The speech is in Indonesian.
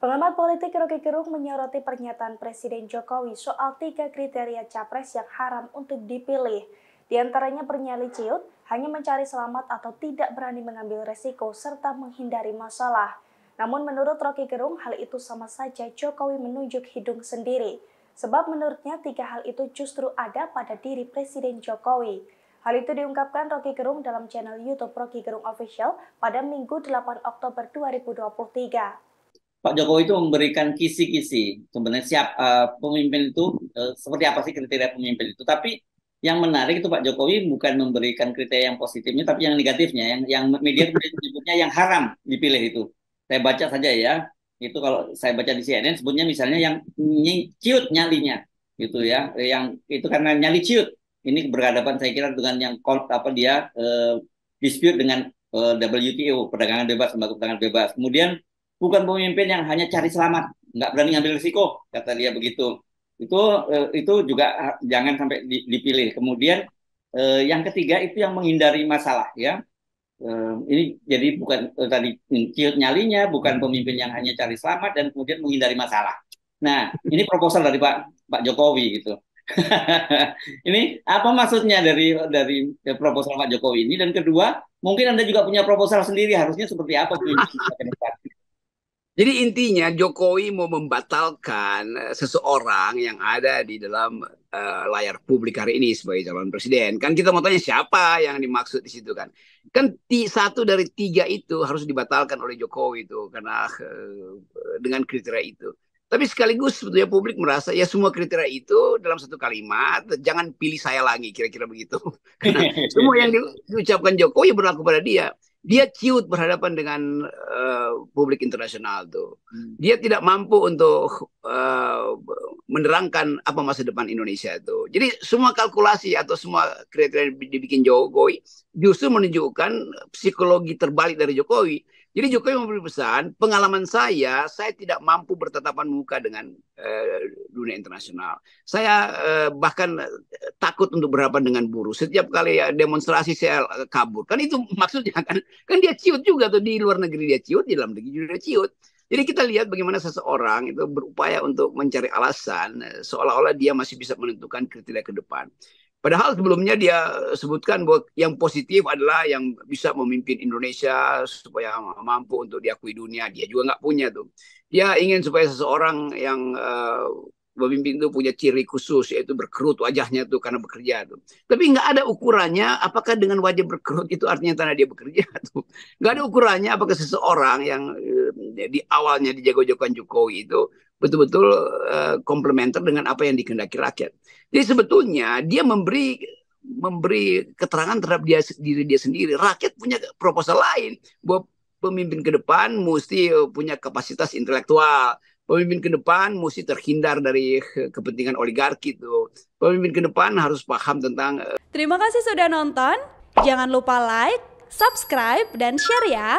Pengamat politik Rocky Gerung menyoroti pernyataan Presiden Jokowi soal tiga kriteria capres yang haram untuk dipilih. Di antaranya bernyali ciut, hanya mencari selamat atau tidak berani mengambil resiko, serta menghindari masalah. Namun menurut Rocky Gerung, hal itu sama saja Jokowi menunjuk hidung sendiri. Sebab menurutnya tiga hal itu justru ada pada diri Presiden Jokowi. Hal itu diungkapkan Rocky Gerung dalam channel YouTube Rocky Gerung Official pada Minggu 8 Oktober 2023. Pak Jokowi itu memberikan kisi-kisi sebenarnya siap uh, pemimpin itu uh, seperti apa sih kriteria pemimpin itu. Tapi yang menarik itu Pak Jokowi bukan memberikan kriteria yang positifnya, tapi yang negatifnya, yang yang media kemudian menyebutnya yang haram dipilih itu. Saya baca saja ya, itu kalau saya baca di CNN sebutnya misalnya yang ciut nyalinya gitu ya, yang itu karena nyali ciut. Ini berhadapan saya kira dengan yang call apa dia uh, dispute dengan uh, WTO perdagangan bebas, sembako perdagangan bebas. Kemudian bukan pemimpin yang hanya cari selamat, nggak berani ambil risiko, kata dia begitu. Itu eh, itu juga jangan sampai dipilih. Kemudian eh, yang ketiga itu yang menghindari masalah ya. Eh, ini jadi bukan tadi ciut nyalinya, bukan pemimpin yang hanya cari selamat dan kemudian menghindari masalah. Nah, ini proposal dari Pak Pak Jokowi gitu. ini apa maksudnya dari dari proposal Pak Jokowi ini dan kedua mungkin anda juga punya proposal sendiri harusnya seperti apa ke depan jadi intinya Jokowi mau membatalkan eh, seseorang yang ada di dalam uh, layar publik hari ini sebagai calon presiden. Kan kita mau tanya siapa yang dimaksud di situ kan? Kan satu dari tiga itu harus dibatalkan oleh Jokowi itu karena uh, dengan kriteria itu. Tapi sekaligus sebetulnya publik merasa ya semua kriteria itu dalam satu kalimat jangan pilih saya lagi kira-kira begitu. Karena semua yang diucapkan Jokowi berlaku pada dia dia ciut berhadapan dengan uh, publik internasional tuh. Hmm. Dia tidak mampu untuk uh, menerangkan apa masa depan Indonesia itu. Jadi semua kalkulasi atau semua kriteria yang dibikin Jokowi justru menunjukkan psikologi terbalik dari Jokowi. Jadi Jokowi memberi pesan, pengalaman saya, saya tidak mampu bertatapan muka dengan uh, dunia internasional. Saya uh, bahkan takut untuk berhadapan dengan buruh. Setiap kali ya demonstrasi saya kabur. Kan itu maksudnya kan kan dia ciut juga tuh di luar negeri dia ciut, di dalam negeri dia ciut. Jadi kita lihat bagaimana seseorang itu berupaya untuk mencari alasan eh, seolah-olah dia masih bisa menentukan kriteria ke depan. Padahal sebelumnya dia sebutkan bahwa yang positif adalah yang bisa memimpin Indonesia supaya mampu untuk diakui dunia. Dia juga nggak punya tuh. Dia ingin supaya seseorang yang eh, pemimpin itu punya ciri khusus yaitu berkerut wajahnya tuh karena bekerja tuh. Tapi nggak ada ukurannya apakah dengan wajah berkerut itu artinya karena dia bekerja tuh. Nggak ada ukurannya apakah seseorang yang eh, di awalnya dijago jokan Jokowi itu betul-betul eh, komplementer dengan apa yang dikehendaki rakyat. Jadi sebetulnya dia memberi memberi keterangan terhadap dia diri dia sendiri. Rakyat punya proposal lain bahwa pemimpin ke depan mesti eh, punya kapasitas intelektual, Pemimpin ke depan mesti terhindar dari kepentingan oligarki itu. Pemimpin ke depan harus paham tentang eh, Terima kasih sudah nonton. Jangan lupa like, subscribe dan share ya.